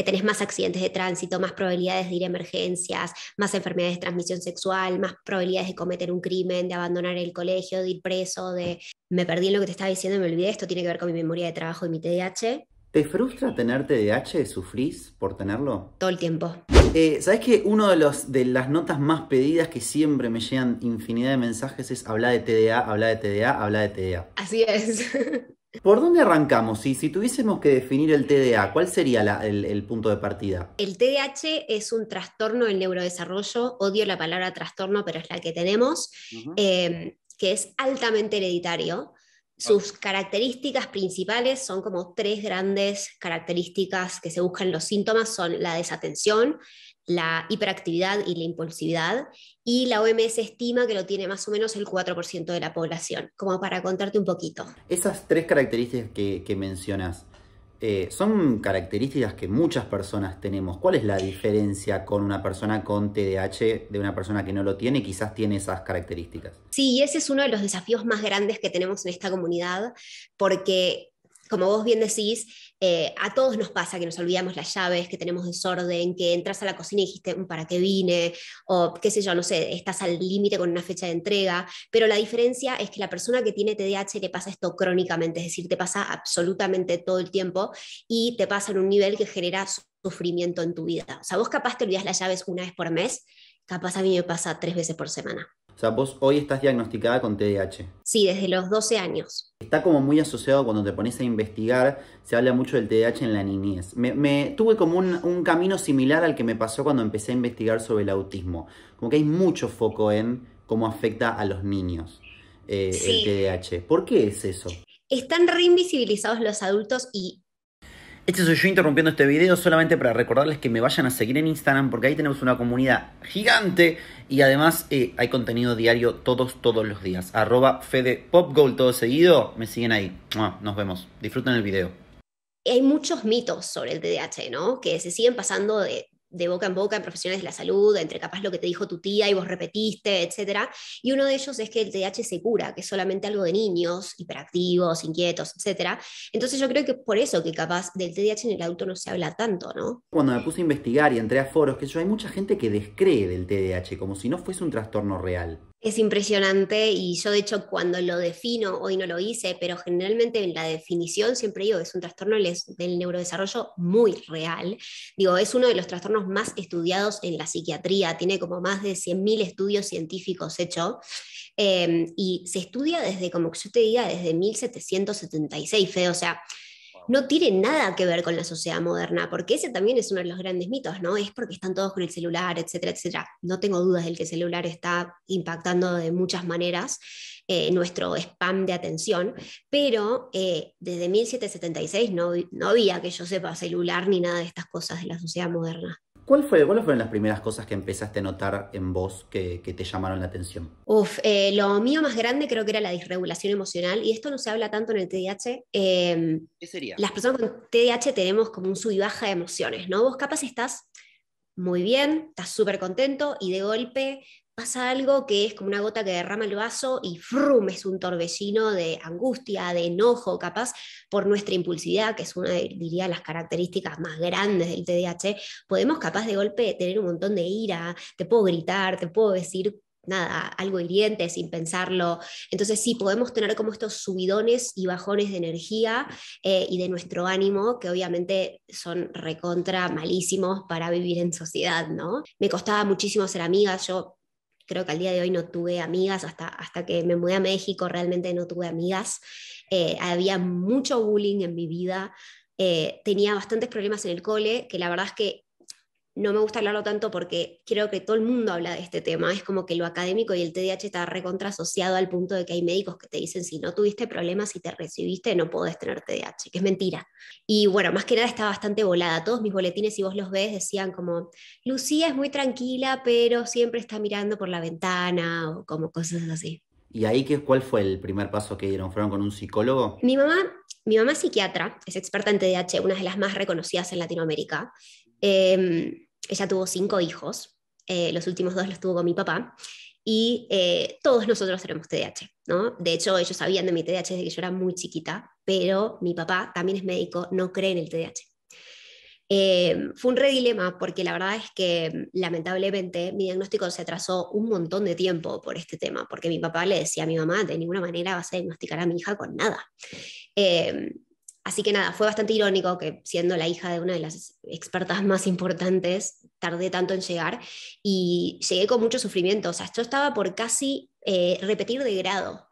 que tenés más accidentes de tránsito, más probabilidades de ir a emergencias, más enfermedades de transmisión sexual, más probabilidades de cometer un crimen, de abandonar el colegio, de ir preso, de me perdí en lo que te estaba diciendo y me olvidé, esto tiene que ver con mi memoria de trabajo y mi TDAH. ¿Te frustra tener TDAH? ¿Sufrís por tenerlo? Todo el tiempo. Eh, ¿Sabes que uno de, de las notas más pedidas que siempre me llegan infinidad de mensajes es habla de TDA, habla de TDA, habla de TDA? Así es. ¿Por dónde arrancamos? Si, si tuviésemos que definir el TDA, ¿cuál sería el, punto de partida? El TDA es un trastorno del neurodesarrollo, odio la palabra trastorno, pero es la que tenemos, em, que es altamente hereditario. Sus características principales son como tres grandes características que se buscan los síntomas, son la desatención, la hiperactividad y la impulsividad, y la OMS estima que lo tiene más o menos el 4% de la población, como para contarte un poquito. Esas tres características que, mencionas, eh, son características que muchas personas tenemos. ¿Cuál es la diferencia con una persona con TDAH de una persona que no lo tiene quizás tiene esas características? Sí, ese es uno de los desafíos más grandes que tenemos en esta comunidad, porque como vos bien decís, eh, a todos nos pasa que nos olvidamos las llaves, que tenemos desorden, que entras a la cocina y dijiste, mm, ¿para qué vine? O qué sé yo, no sé, estás al límite con una fecha de entrega. Pero la diferencia es que la persona que tiene TDAH le pasa esto crónicamente, es decir, te pasa absolutamente todo el tiempo y te pasa en un nivel que genera sufrimiento en tu vida. O sea, vos capaz te olvidas las llaves una vez por mes, capaz a mí me pasa tres veces por semana. O sea, vos hoy estás diagnosticada con TDAH. Sí, desde los 12 años. Está como muy asociado cuando te pones a investigar, se habla mucho del TDAH en la niñez. Me, tuve como un, camino similar al que me pasó cuando empecé a investigar sobre el autismo. Como que hay mucho foco en cómo afecta a los niños eh, el TDAH. ¿Por qué es eso? Están reinvisibilizados los adultos y este soy yo interrumpiendo este video solamente para recordarles que me vayan a seguir en Instagram porque ahí tenemos una comunidad gigante y además eh, hay contenido diario todos, todos los días. Arroba FedePopGold todo seguido, me siguen ahí. Nos vemos, disfruten el video. Hay muchos mitos sobre el TDAH, ¿no? Que se siguen pasando de, de boca en boca en profesionales de la salud, entre capaz lo que te dijo tu tía y vos repetiste, etc. Y uno de ellos es que el TDAH se cura, que es solamente algo de niños, hiperactivos, inquietos, etc. Entonces yo creo que por eso que capaz del TDAH en el adulto no se habla tanto, ¿no? Cuando me puse a investigar y entré a foros, que yo hay mucha gente que descree del TDAH, como si no fuese un trastorno real. Es impresionante y yo de hecho cuando lo defino, hoy no lo hice, pero generalmente en la definición siempre digo, es un trastorno del neurodesarrollo muy real. Digo, es uno de los trastornos más estudiados en la psiquiatría, tiene como más de 100.000 estudios científicos hechos eh, y se estudia desde, como yo te diga, desde 1776, o sea, no tiene nada que ver con la sociedad moderna, porque ese también es uno de los grandes mitos, ¿no? Es porque están todos con el celular, etcétera, etcétera. No tengo dudas del que el celular está impactando de muchas maneras eh, nuestro spam de atención, pero eh, desde 1776 no, no había que yo sepa celular ni nada de estas cosas de la sociedad moderna. ¿Cuáles fueron las primeras cosas que empezaste a notar en vos que, te llamaron la atención? Uf, eh, lo mío más grande creo que era la disregulación emocional, y esto no se habla tanto en el TDAH. Em, ¿Qué sería? Las personas con TDAH tenemos como un sub y baja de emociones, ¿no? Vos capaz estás muy bien, estás súper contento, y de golpe pasa algo que es como una gota que derrama el vaso y frum, es un torbellino de angustia, de enojo, capaz por nuestra impulsividad, que es una, diría, las características más grandes del TDAH, podemos capaz de golpe tener un montón de ira, te puedo gritar, te puedo decir nada, algo hiriente sin pensarlo. Entonces sí, podemos tener como estos subidones y bajones de energía eh, y de nuestro ánimo, que obviamente son recontra malísimos para vivir en sociedad, ¿no? Me costaba muchísimo ser amiga, yo creo que al día de hoy no tuve amigas, hasta, hasta que me mudé a México realmente no tuve amigas. Eh, había mucho bullying en mi vida, eh, tenía bastantes problemas en el cole, que la verdad es que no me gusta hablarlo tanto porque creo que todo el mundo habla de este tema. Es como que lo académico y el TDAH está recontra asociado al punto de que hay médicos que te dicen si no tuviste problemas, y te recibiste, no podés tener TDAH, que es mentira. Y bueno, más que nada está bastante volada. Todos mis boletines, si vos los ves, decían como, Lucía es muy tranquila, pero siempre está mirando por la ventana o como cosas así. ¿Y ahí qué, cuál fue el primer paso que dieron? ¿Fueron con un psicólogo? Mi mamá mi mamá es psiquiatra, es experta en TDAH, una de las más reconocidas en Latinoamérica, Em, ella tuvo cinco hijos, eh, los últimos dos los tuvo con mi papá, y eh, todos nosotros tenemos TDAH, De hecho, ellos sabían de mi TDAH desde que yo era muy chiquita, pero mi papá también es médico, no cree en el TDAH. Em, fue un re dilema porque la verdad es que em, lamentablemente mi diagnóstico se atrasó un montón de tiempo por este tema, porque mi papá le decía a mi mamá, de ninguna manera vas a diagnosticar a mi hija con nada. Eh, Así que nada, fue bastante irónico que siendo la hija de una de las expertas más importantes, tardé tanto en llegar y llegué con mucho sufrimiento. O sea, yo estaba por casi eh, repetir de grado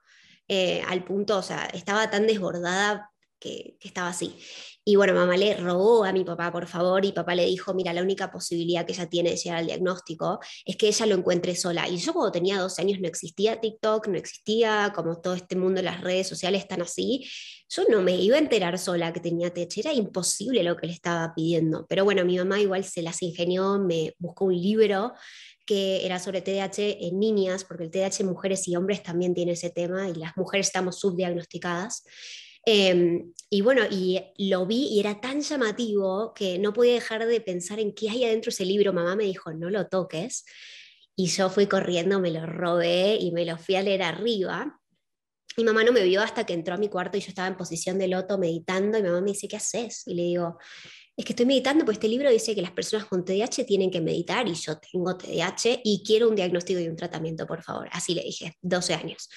eh, al punto, o sea, estaba tan desbordada que, estaba así. Y bueno, mamá le rogó a mi papá, por favor, y papá le dijo, mira, la única posibilidad que ella tiene de llegar al diagnóstico es que ella lo encuentre sola. Y yo cuando tenía 12 años no existía TikTok, no existía como todo este mundo de las redes sociales están así. Yo no me iba a enterar sola que tenía TH, era imposible lo que le estaba pidiendo. Pero bueno, mi mamá igual se las ingenió, me buscó un libro que era sobre TDAH en niñas, porque el TDAH en mujeres y hombres también tiene ese tema y las mujeres estamos subdiagnosticadas. Em, y bueno, y lo vi y era tan llamativo que no podía dejar de pensar en qué hay adentro ese libro. Mamá me dijo, no lo toques. Y yo fui corriendo, me lo robé y me lo fui a leer arriba. Y mamá no me vio hasta que entró a mi cuarto y yo estaba en posición de loto meditando y mamá me dice, ¿qué haces? Y le digo, es que estoy meditando, porque este libro dice que las personas con TDAH tienen que meditar y yo tengo TDAH y quiero un diagnóstico y un tratamiento, por favor. Así le dije, 12 años.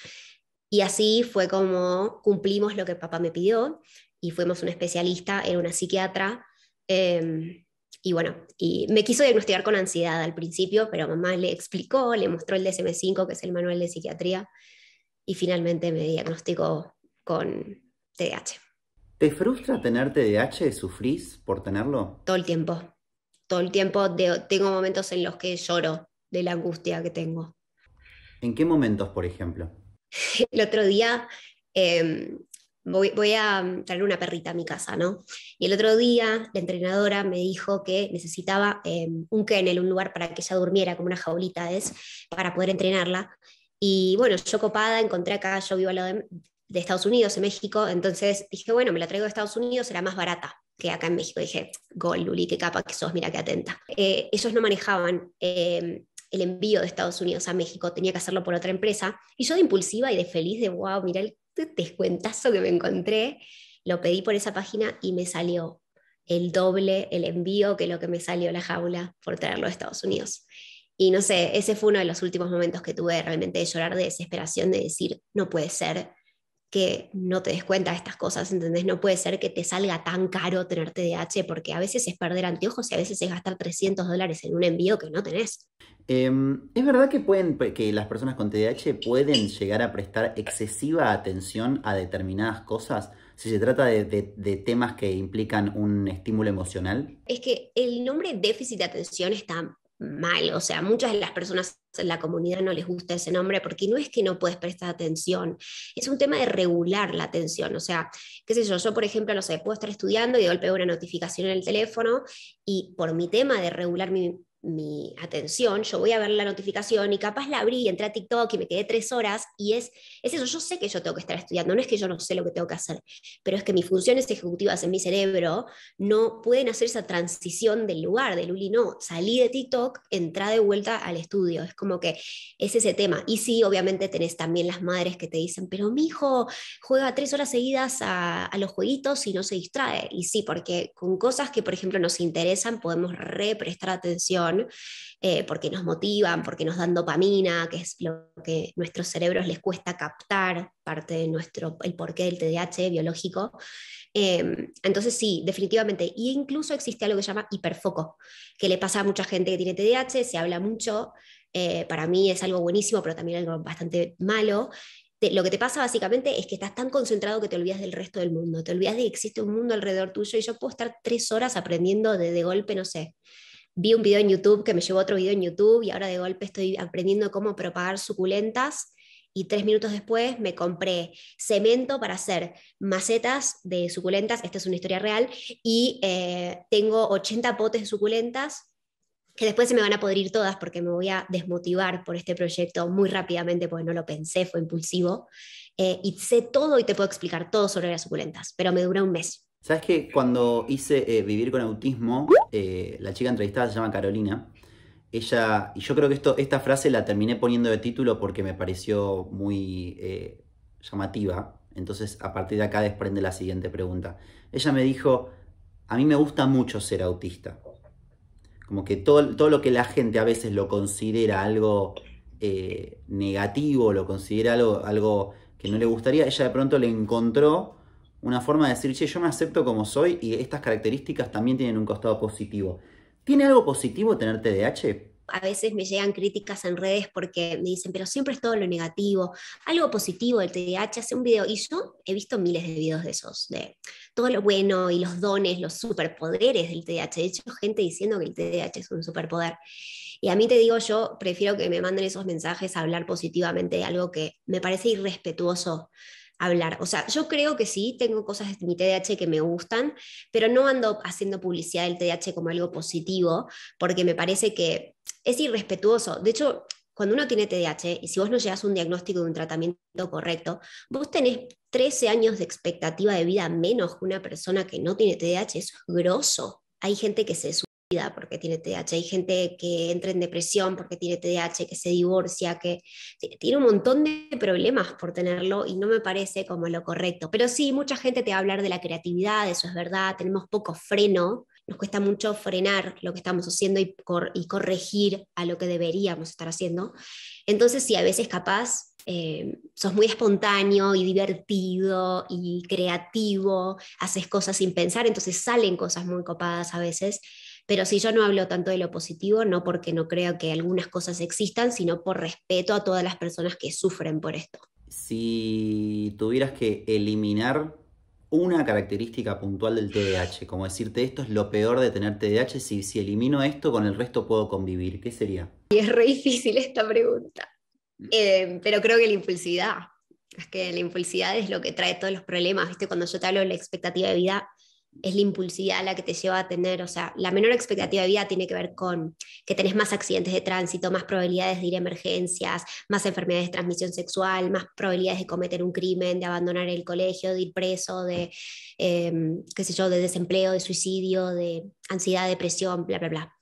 Y así fue como cumplimos lo que papá me pidió y fuimos una especialista, era una psiquiatra. Em, y bueno, y me quiso diagnosticar con ansiedad al principio, pero mamá le explicó, le mostró el DSM-5, que es el manual de psiquiatría, y finalmente me diagnosticó con TDAH. ¿Te frustra tener TDAH? ¿Sufrís por tenerlo? Todo el tiempo. Todo el tiempo tengo momentos en los que lloro de la angustia que tengo. ¿En qué momentos, por ejemplo? el otro día em, voy, a traer una perrita a mi casa, ¿no? Y el otro día la entrenadora me dijo que necesitaba em, un kennel, un lugar para que ella durmiera, como una jaulita es, para poder entrenarla. Y bueno, yo copada encontré acá, yo vivo al lado de, Estados Unidos, en México, entonces dije, bueno, me la traigo de Estados Unidos, será más barata que acá en México. Dije, gol, Luli, qué capa que sos, mira qué atenta. Eh, ellos no manejaban em, el envío de Estados Unidos a México, tenía que hacerlo por otra empresa, y yo de impulsiva y de feliz, de wow, mirá el descuentazo que me encontré, lo pedí por esa página y me salió el doble el envío que lo que me salió la jaula por traerlo a Estados Unidos. Y no sé, ese fue uno de los últimos momentos que tuve realmente de llorar de desesperación, de decir, no puede ser, que no te des cuenta de estas cosas, ¿entendés? No puede ser que te salga tan caro tener TDAH, porque a veces es perder anteojos y a veces es gastar 300 dólares en un envío que no tenés. Em, ¿Es verdad que, pueden, que las personas con TDAH pueden llegar a prestar excesiva atención a determinadas cosas? si se trata de, de, temas que implican un estímulo emocional? Es que el nombre déficit de atención está mal. O sea, muchas de las personas en la comunidad no les gusta ese nombre porque no es que no puedes prestar atención, es un tema de regular la atención. O sea, qué sé yo, yo por ejemplo, no sé, puedo estar estudiando y de golpe una notificación en el teléfono y por mi tema de regular mi, mi atención, yo voy a ver la notificación y capaz la abrí entré a TikTok y me quedé tres horas y es, es eso, yo sé que yo tengo que estar estudiando, no es que yo no sé lo que tengo que hacer, pero es que mis funciones ejecutivas en mi cerebro no pueden hacer esa transición del lugar, de Luli, no, salí de TikTok, entré de vuelta al estudio, es como que es ese tema. Y sí, obviamente tenés también las madres que te dicen, pero mi hijo juega tres horas seguidas a, a los jueguitos y no se distrae. Y sí, porque con cosas que, por ejemplo, nos interesan podemos represtar atención eh, porque nos motivan, porque nos dan dopamina, que es lo que nuestros cerebros les cuesta captar, parte de nuestro, el porqué del TDAH biológico. Em, entonces sí, definitivamente. Y incluso existe algo que se llama hiperfoco, que le pasa a mucha gente que tiene TDAH, se habla mucho, eh, para mí es algo buenísimo, pero también algo bastante malo, lo que te pasa básicamente es que estás tan concentrado que te olvidas del resto del mundo, te olvidas de que existe un mundo alrededor tuyo y yo puedo estar tres horas aprendiendo de, de golpe, no sé, vi un video en YouTube que me llevó a otro video en YouTube y ahora de golpe estoy aprendiendo cómo propagar suculentas y tres minutos después me compré cemento para hacer macetas de suculentas, esta es una historia real, y eh, tengo 80 potes de suculentas que después se me van a podrir todas porque me voy a desmotivar por este proyecto muy rápidamente porque no lo pensé, fue impulsivo, eh, y sé todo y te puedo explicar todo sobre las suculentas, pero me dura un mes. ¿Sabes que cuando hice eh, Vivir con Autismo, eh, la chica entrevistada se llama Carolina? Ella, y yo creo que esta frase la terminé poniendo de título porque me pareció muy eh, llamativa. Entonces, a partir de acá desprende la siguiente pregunta. Ella me dijo, a mí me gusta mucho ser autista. Como que todo, todo lo que la gente a veces lo considera algo negativo, lo considera algo que no le gustaría, ella de pronto le encontró una forma de decir, che, yo me acepto como soy y estas características también tienen un costado positivo. ¿Tiene algo positivo tener TDAH? a veces me llegan críticas en redes porque me dicen, pero siempre es todo lo negativo, algo positivo del TDAH, hace un video. Y yo he visto miles de videos de esos, de todo lo bueno y los dones, los superpoderes del TDAH. De hecho, gente diciendo que el TDAH es un superpoder. Y a mí te digo, yo prefiero que me manden esos mensajes a hablar positivamente de algo que me parece irrespetuoso hablar. O sea, yo creo que sí, tengo cosas de mi TDAH que me gustan, pero no ando haciendo publicidad del TDAH como algo positivo, porque me parece que es irrespetuoso. De hecho, cuando uno tiene TDAH y si vos no llegas a un diagnóstico de un tratamiento correcto, vos tenés 13 años de expectativa de vida menos que una persona que no tiene TDAH. es grosso. Hay gente que se porque tiene TDAH, hay gente que entra en depresión porque tiene TDAH, que se divorcia, que tiene un montón de problemas por tenerlo y no me parece como lo correcto. Pero sí, mucha gente te va a hablar de la creatividad, eso es verdad, tenemos poco freno, nos cuesta mucho frenar lo que estamos haciendo y, y corregir a lo que deberíamos estar haciendo. Entonces sí, a veces capaz eh, sos muy espontáneo y divertido y creativo, haces cosas sin pensar, entonces salen cosas muy copadas a veces. Pero si yo no hablo tanto de lo positivo, no porque no creo que algunas cosas existan, sino por respeto a todas las personas que sufren por esto. Si tuvieras que eliminar una característica puntual del TDAH, como decirte esto es lo peor de tener TDAH, si, si elimino esto, con el resto puedo convivir, ¿qué sería? es re difícil esta pregunta, eh, pero creo que la impulsividad, es que la impulsividad es lo que trae todos los problemas, ¿viste? Cuando yo te hablo de la expectativa de vida, es la impulsividad la que te lleva a tener, o sea, la menor expectativa de vida tiene que ver con que tenés más accidentes de tránsito, más probabilidades de ir a emergencias, más enfermedades de transmisión sexual, más probabilidades de cometer un crimen, de abandonar el colegio, de ir preso, de, em, qué sé yo, de desempleo, de suicidio, de ansiedad, depresión, bla, bla, bla.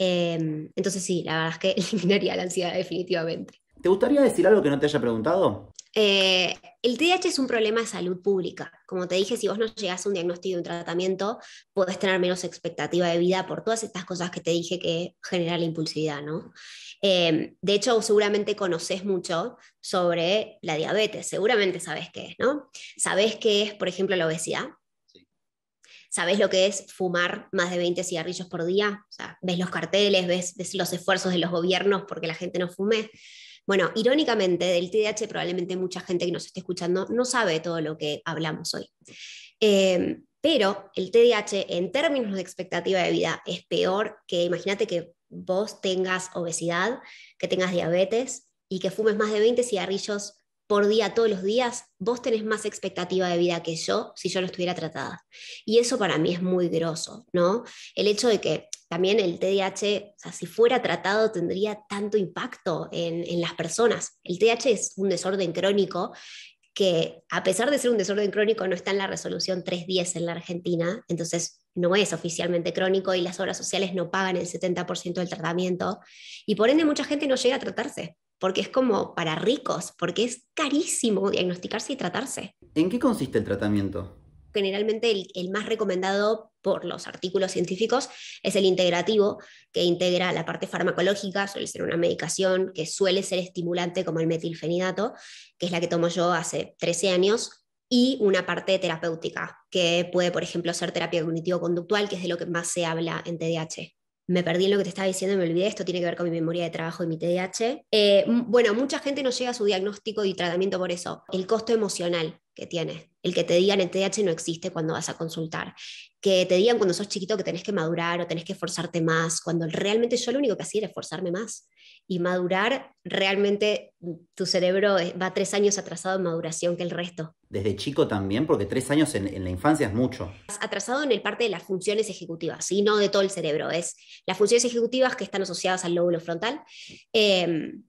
Em, entonces sí, la verdad es que eliminaría la ansiedad definitivamente. ¿Te gustaría decir algo que no te haya preguntado? Eh, el TDAH es un problema de salud pública. Como te dije, si vos no llegás a un diagnóstico y un tratamiento, puedes tener menos expectativa de vida por todas estas cosas que te dije que generan la impulsividad, ¿no? Eh, de hecho, seguramente conoces mucho sobre la diabetes, seguramente sabes qué es, ¿no? Sabes qué es, por ejemplo, la obesidad. Sí. ¿Sabes lo que es fumar más de 20 cigarrillos por día? ves los carteles, ves, ves los esfuerzos de los gobiernos porque la gente no fume. Bueno, irónicamente, del TDAH probablemente mucha gente que nos esté escuchando no sabe todo lo que hablamos hoy. Em, pero el TDAH en términos de expectativa de vida es peor que, imagínate que vos tengas obesidad, que tengas diabetes y que fumes más de 20 cigarrillos por día todos los días, vos tenés más expectativa de vida que yo si yo no estuviera tratada. Y eso para mí es muy groso, ¿no? El hecho de que también el TDAH, si fuera tratado, tendría tanto impacto en, las personas. El TDAH es un desorden crónico que a pesar de ser un desorden crónico no está en la resolución 310 en la Argentina, entonces no es oficialmente crónico y las obras sociales no pagan el 70% del tratamiento y por ende mucha gente no llega a tratarse porque es como para ricos, porque es carísimo diagnosticarse y tratarse. ¿En qué consiste el tratamiento? Generalmente el más recomendado por los artículos científicos es el integrativo, que integra la parte farmacológica, suele ser una medicación que suele ser estimulante como el metilfenidato, que es la que tomo yo hace 13 años, y una parte terapéutica, que puede, por ejemplo, ser terapia cognitivo-conductual, que es de lo que más se habla en TDAH me perdí en lo que te estaba diciendo, me olvidé, esto tiene que ver con mi memoria de trabajo y mi TDAH. Eh, bueno, mucha gente no llega a su diagnóstico y tratamiento por eso, el costo emocional que tiene, el que te digan el TH no existe cuando vas a consultar, que te digan cuando sos chiquito que tenés que madurar o tenés que forzarte más, cuando realmente yo lo único que hacía era esforzarme más. Y madurar, realmente mm, tu cerebro va tres años atrasado en maduración que el resto. Desde chico también, porque tres años en, la infancia es mucho. Atrasado en el parte de las funciones ejecutivas, y no de todo el cerebro, es las funciones ejecutivas que están asociadas al lóbulo frontal. Em,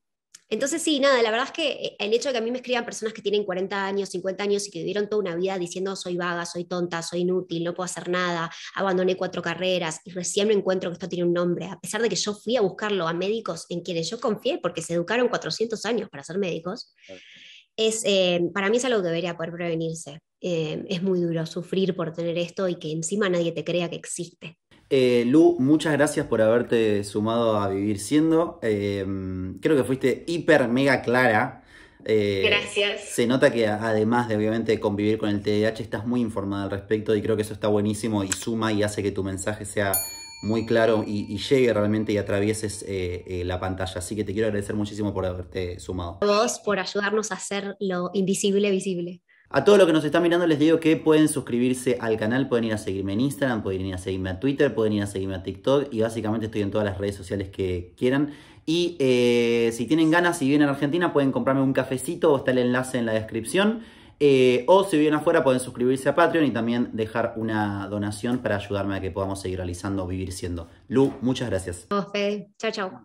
entonces, sí, nada, la verdad es que eh, el hecho de que a mí me escriban personas que tienen 40 años, 50 años y que vivieron toda una vida diciendo soy vaga, soy tonta, soy inútil, no puedo hacer nada, abandoné cuatro carreras y recién me encuentro que esto tiene un nombre, a pesar de que yo fui a buscarlo a médicos en quienes yo confié porque se educaron 400 años para ser médicos, es, eh, para mí es algo que debería poder prevenirse. Eh, es muy duro sufrir por tener esto y que encima nadie te crea que existe. Eh, Lu, muchas gracias por haberte sumado a Vivir Siendo. Eh, creo que fuiste hiper mega clara. Eh, gracias. Se nota que además de obviamente convivir con el TDAH, estás muy informada al respecto y creo que eso está buenísimo y suma y hace que tu mensaje sea muy claro y, y llegue realmente y atravieses la pantalla. Así que te quiero agradecer muchísimo por haberte sumado. A vos por ayudarnos a hacer lo invisible visible. A todos los que nos están mirando les digo que pueden suscribirse al canal, pueden ir a seguirme en Instagram, pueden ir a seguirme a Twitter, pueden ir a seguirme a TikTok y básicamente estoy en todas las redes sociales que quieran. Y eh, si tienen ganas, si vienen a Argentina, pueden comprarme un cafecito o está el enlace en la descripción. Eh, o si vienen afuera pueden suscribirse a Patreon y también dejar una donación para ayudarme a que podamos seguir realizando Vivir Siendo. Lu, muchas gracias. Chao, chao.